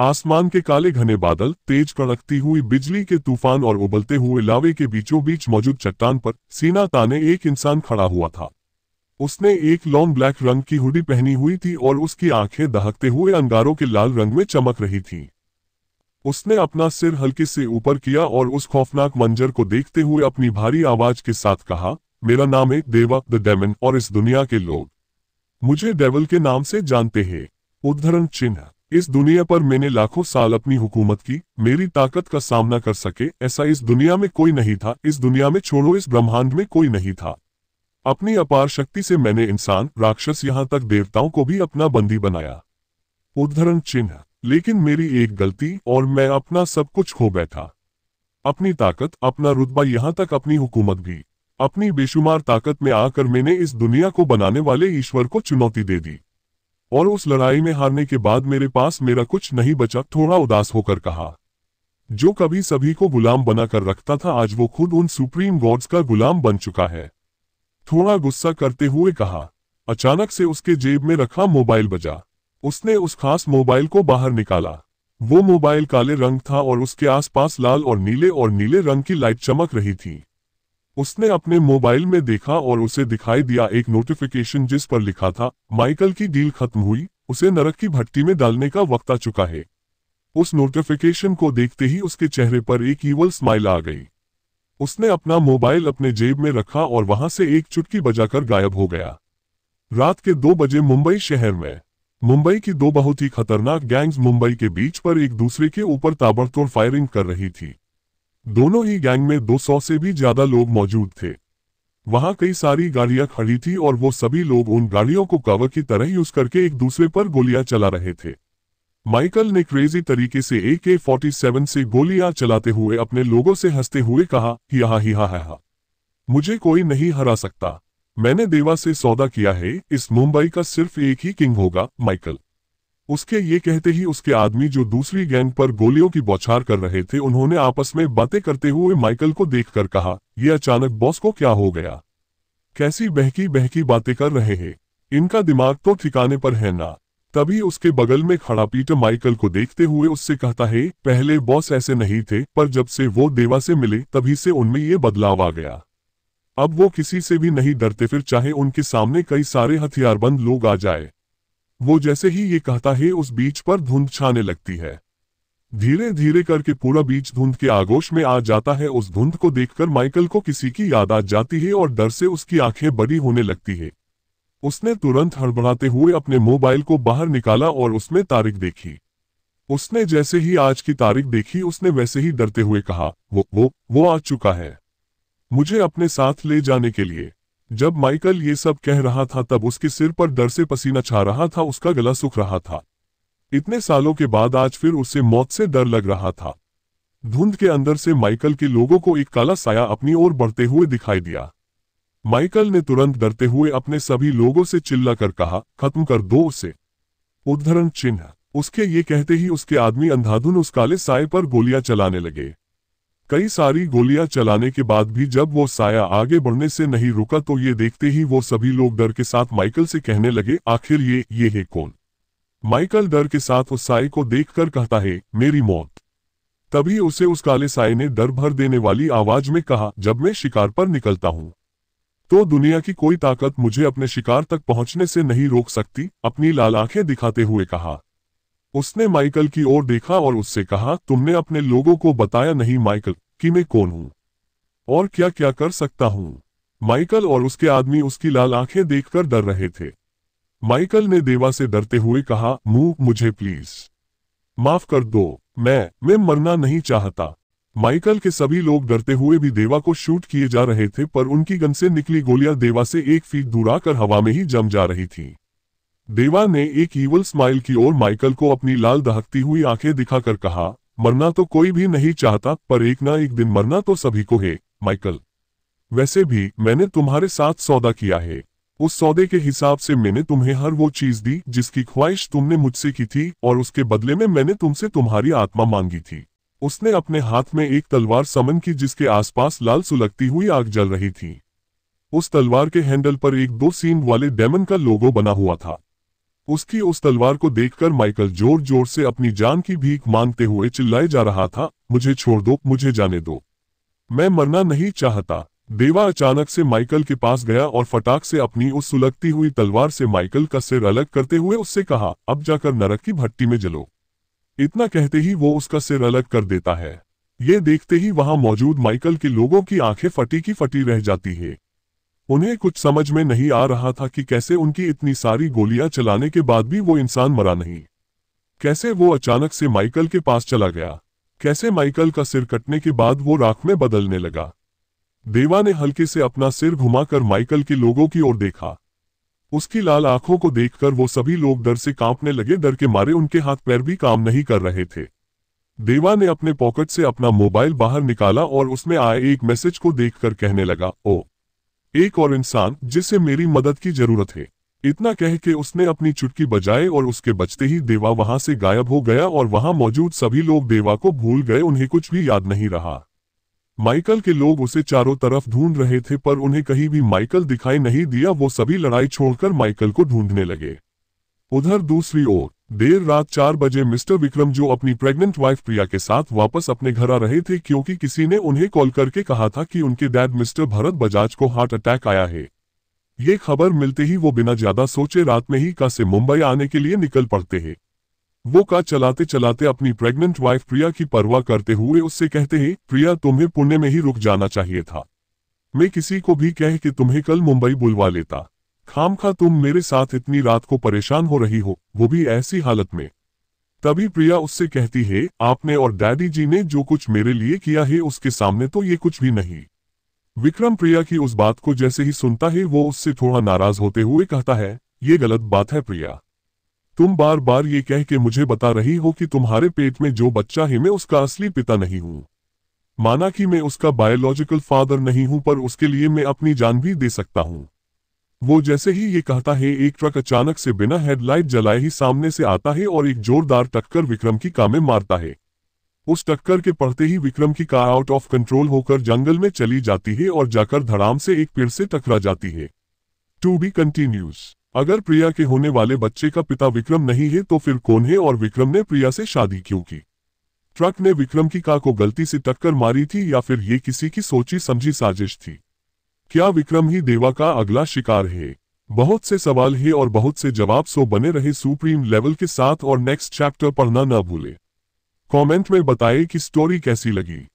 आसमान के काले घने बादल तेज कड़कती हुई बिजली के तूफान और उबलते हुए लावे के बीचों बीच मौजूद चट्टान पर सीना ताने एक इंसान खड़ा हुआ था उसने एक लॉन्ग ब्लैक रंग की हुडी पहनी हुई थी और उसकी आंखें दहकते हुए अंगारों के लाल रंग में चमक रही थीं। उसने अपना सिर हल्के से ऊपर किया और उस खौफनाक मंजर को देखते हुए अपनी भारी आवाज के साथ कहा मेरा नाम है देवा द डेमन और इस दुनिया के लोग मुझे डेवल के नाम से जानते हैं उद्धरण चिन्ह इस दुनिया पर मैंने लाखों साल अपनी हुकूमत की मेरी ताकत का सामना कर सके ऐसा इस दुनिया में कोई नहीं था इस दुनिया में छोड़ो इस ब्रह्मांड में कोई नहीं था अपनी अपार शक्ति से मैंने इंसान राक्षस यहाँ तक देवताओं को भी अपना बंदी बनाया उद्धरण चिन्ह लेकिन मेरी एक गलती और मैं अपना सब कुछ खो बैठा अपनी ताकत अपना रुतबा यहाँ तक अपनी हुकूमत भी अपनी बेशुमार ताकत में आकर मैंने इस दुनिया को बनाने वाले ईश्वर को चुनौती दे दी और उस लड़ाई में हारने के बाद मेरे पास मेरा कुछ नहीं बचा थोड़ा उदास होकर कहा जो कभी सभी को गुलाम बनाकर रखता था आज वो खुद उन सुप्रीम गॉड्स का गुलाम बन चुका है थोड़ा गुस्सा करते हुए कहा अचानक से उसके जेब में रखा मोबाइल बजा उसने उस खास मोबाइल को बाहर निकाला वो मोबाइल काले रंग था और उसके आसपास लाल और नीले और नीले रंग की लाइट चमक रही थी उसने अपने मोबाइल में देखा और उसे दिखाई दिया एक नोटिफिकेशन जिस पर लिखा था माइकल की डील खत्म हुई उसे नरक की भट्टी में डालने का वक्त आ चुका है उस नोटिफिकेशन को देखते ही उसके चेहरे पर एक ईवल स्माइल आ गई उसने अपना मोबाइल अपने जेब में रखा और वहां से एक चुटकी बजाकर गायब हो गया रात के दो बजे मुंबई शहर में मुंबई की दो बहुत ही खतरनाक गैंग्स मुंबई के बीच पर एक दूसरे के ऊपर ताबड़तोड़ फायरिंग कर रही थी दोनों ही गैंग में 200 से भी ज्यादा लोग मौजूद थे वहां कई सारी गाड़ियां खड़ी थी और वो सभी लोग उन गाड़ियों को कवर की तरह यूज करके एक दूसरे पर गोलियां चला रहे थे माइकल ने क्रेजी तरीके से ए के फोर्टी सेवन से गोलियां चलाते हुए अपने लोगों से हंसते हुए कहा यहाँ ही हा हा मुझे कोई नहीं हरा सकता मैंने देवा से सौदा किया है इस मुंबई का सिर्फ एक ही किंग होगा माइकल उसके ये कहते ही उसके आदमी जो दूसरी गैंग पर गोलियों की बौछार कर रहे थे उन्होंने आपस में बातें करते हुए माइकल को देखकर कहा ये अचानक बॉस को क्या हो गया कैसी बहकी बहकी बातें कर रहे हैं इनका दिमाग तो ठिकाने पर है ना तभी उसके बगल में खड़ा पीटर माइकल को देखते हुए उससे कहता है पहले बॉस ऐसे नहीं थे पर जब से वो देवा से मिले तभी से उनमें ये बदलाव आ गया अब वो किसी से भी नहीं डरते फिर चाहे उनके सामने कई सारे हथियारबंद लोग आ जाए वो जैसे ही ये कहता है उस बीच पर धुंध छाने लगती है धीरे धीरे करके पूरा बीच धुंध के आगोश में आ जाता है उस धुंध को देखकर माइकल को किसी की याद आ जाती है और डर से उसकी आंखें बड़ी होने लगती है उसने तुरंत हड़बड़ाते हुए अपने मोबाइल को बाहर निकाला और उसमें तारीख देखी उसने जैसे ही आज की तारीख देखी उसने वैसे ही डरते हुए कहा वो वो वो आ चुका है मुझे अपने साथ ले जाने के लिए जब माइकल ये सब कह रहा था तब उसके सिर पर डर से पसीना छा रहा था उसका गला सूख रहा था इतने सालों के बाद आज फिर उसे मौत से डर लग रहा था धुंध के अंदर से माइकल के लोगों को एक काला साया अपनी ओर बढ़ते हुए दिखाई दिया माइकल ने तुरंत डरते हुए अपने सभी लोगों से चिल्ला कर कहा खत्म कर दो उसे उद्धरण चिन्ह उसके ये कहते ही उसके आदमी अंधाधुन उस काले साय पर गोलियां चलाने लगे कई सारी गोलियां चलाने के बाद भी जब वो साया आगे बढ़ने से नहीं रुका तो ये देखते ही वो सभी लोग डर के साथ माइकल से कहने लगे आखिर ये ये है कौन माइकल डर के साथ उस साय को देखकर कहता है मेरी मौत तभी उसे उस काले साय ने डर भर देने वाली आवाज में कहा जब मैं शिकार पर निकलता हूं तो दुनिया की कोई ताकत मुझे अपने शिकार तक पहुंचने से नहीं रोक सकती अपनी लाल आंखें दिखाते हुए कहा उसने माइकल की ओर देखा और उससे कहा तुमने अपने लोगों को बताया नहीं माइकल कि मैं कौन हूं और क्या क्या कर सकता हूं माइकल और उसके आदमी उसकी लाल आंखें देखकर डर रहे थे माइकल ने देवा से डरते हुए कहा मुंह मुझे प्लीज माफ कर दो मैं मैं मरना नहीं चाहता माइकल के सभी लोग डरते हुए भी देवा को शूट किए जा रहे थे पर उनकी गन से निकली गोलियां देवा से एक फीट दूर आकर हवा में ही जम जा रही थीं। देवा ने एक ईवल स्माइल की ओर माइकल को अपनी लाल दहकती हुई आंखें दिखाकर कहा मरना तो कोई भी नहीं चाहता पर एक ना एक दिन मरना तो सभी को है माइकल वैसे भी मैंने तुम्हारे साथ सौदा किया है उस सौदे के हिसाब से मैंने तुम्हें हर वो चीज दी जिसकी ख्वाहिश तुमने मुझसे की थी और उसके बदले में मैंने तुमसे तुम्हारी आत्मा मांगी थी उसने अपने हाथ में एक तलवार समन की जिसके आसपास लाल सुलगती हुई आग जल रही थी उस तलवार के हैंडल पर एक दो सीन वाले डेमन का लोगो बना हुआ था उसकी उस तलवार को देखकर माइकल जोर जोर से अपनी जान की भीख मांगते हुए चिल्लाए जा रहा था मुझे छोड़ दो मुझे जाने दो मैं मरना नहीं चाहता देवा अचानक से माइकल के पास गया और फटाक से अपनी उस सुलगती हुई तलवार से माइकल का सिर अलग करते हुए उससे कहा अब जाकर नरक की भट्टी में जलो इतना कहते ही वो उसका सिर अलग कर देता है ये देखते ही वहां मौजूद माइकल के लोगों की आंखें फटी की फटी रह जाती है उन्हें कुछ समझ में नहीं आ रहा था कि कैसे उनकी इतनी सारी गोलियां चलाने के बाद भी वो इंसान मरा नहीं कैसे वो अचानक से माइकल के पास चला गया कैसे माइकल का सिर कटने के बाद वो राख में बदलने लगा देवा ने हल्के से अपना सिर घुमाकर माइकल के लोगों की ओर देखा उसकी लाल आंखों को देखकर वो सभी लोग डर से कांपने लगे डर के मारे उनके हाथ पैर भी काम नहीं कर रहे थे देवा ने अपने पॉकेट से अपना मोबाइल बाहर निकाला और उसमें आए एक मैसेज को देखकर कहने लगा ओ एक और इंसान जिसे मेरी मदद की जरूरत है इतना कह के उसने अपनी चुटकी बजाए और उसके बचते ही देवा वहां से गायब हो गया और वहां मौजूद सभी लोग देवा को भूल गए उन्हें कुछ भी याद नहीं रहा माइकल के लोग उसे चारों तरफ ढूंढ रहे थे पर उन्हें कहीं भी माइकल दिखाई नहीं दिया वो सभी लड़ाई छोड़कर माइकल को ढूंढने लगे उधर दूसरी ओर देर रात चार बजे मिस्टर विक्रम जो अपनी प्रेग्नेंट वाइफ प्रिया के साथ वापस अपने घर आ रहे थे क्योंकि किसी ने उन्हें कॉल करके कहा था कि उनके डैड मिस्टर भरत बजाज को हार्ट अटैक आया है ये खबर मिलते ही वो बिना ज्यादा सोचे रात में ही का से मुंबई आने के लिए निकल पड़ते हैं वो का चलाते चलाते अपनी प्रेग्नेंट वाइफ प्रिया की परवाह करते हुए उससे कहते हैं प्रिया तुम्हें पुणे में ही रुक जाना चाहिए था मैं किसी को भी कह कि तुम्हें कल मुंबई बुलवा लेता खाम खा तुम मेरे साथ इतनी रात को परेशान हो रही हो वो भी ऐसी हालत में तभी प्रिया उससे कहती है आपने और डैडी जी ने जो कुछ मेरे लिए किया है उसके सामने तो ये कुछ भी नहीं विक्रम प्रिया की उस बात को जैसे ही सुनता है वो उससे थोड़ा नाराज होते हुए कहता है ये गलत बात है प्रिया तुम बार बार ये कह के मुझे बता रही हो कि तुम्हारे पेट में जो बच्चा है मैं उसका असली पिता नहीं हूं माना कि मैं उसका बायोलॉजिकल फादर नहीं हूं पर उसके लिए मैं अपनी जान भी दे सकता हूं वो जैसे ही ये कहता है एक ट्रक अचानक से बिना हेडलाइट जलाए ही सामने से आता है और एक जोरदार टक्कर विक्रम की कामे मारता है उस टक्कर के पड़ते ही विक्रम की कार आउट ऑफ कंट्रोल होकर जंगल में चली जाती है और जाकर धड़ाम से एक पेड़ से टकरा जाती है टू बी कंटिन्यूज अगर प्रिया के होने वाले बच्चे का पिता विक्रम नहीं है तो फिर कौन है और विक्रम ने प्रिया से शादी क्यों की ट्रक ने विक्रम की कार को गलती से टक्कर मारी थी या फिर ये किसी की सोची समझी साजिश थी क्या विक्रम ही देवा का अगला शिकार है बहुत से सवाल है और बहुत से जवाब सो बने रहे सुप्रीम लेवल के साथ और नेक्स्ट चैप्टर पढ़ना ना भूले कमेंट में बताएं कि स्टोरी कैसी लगी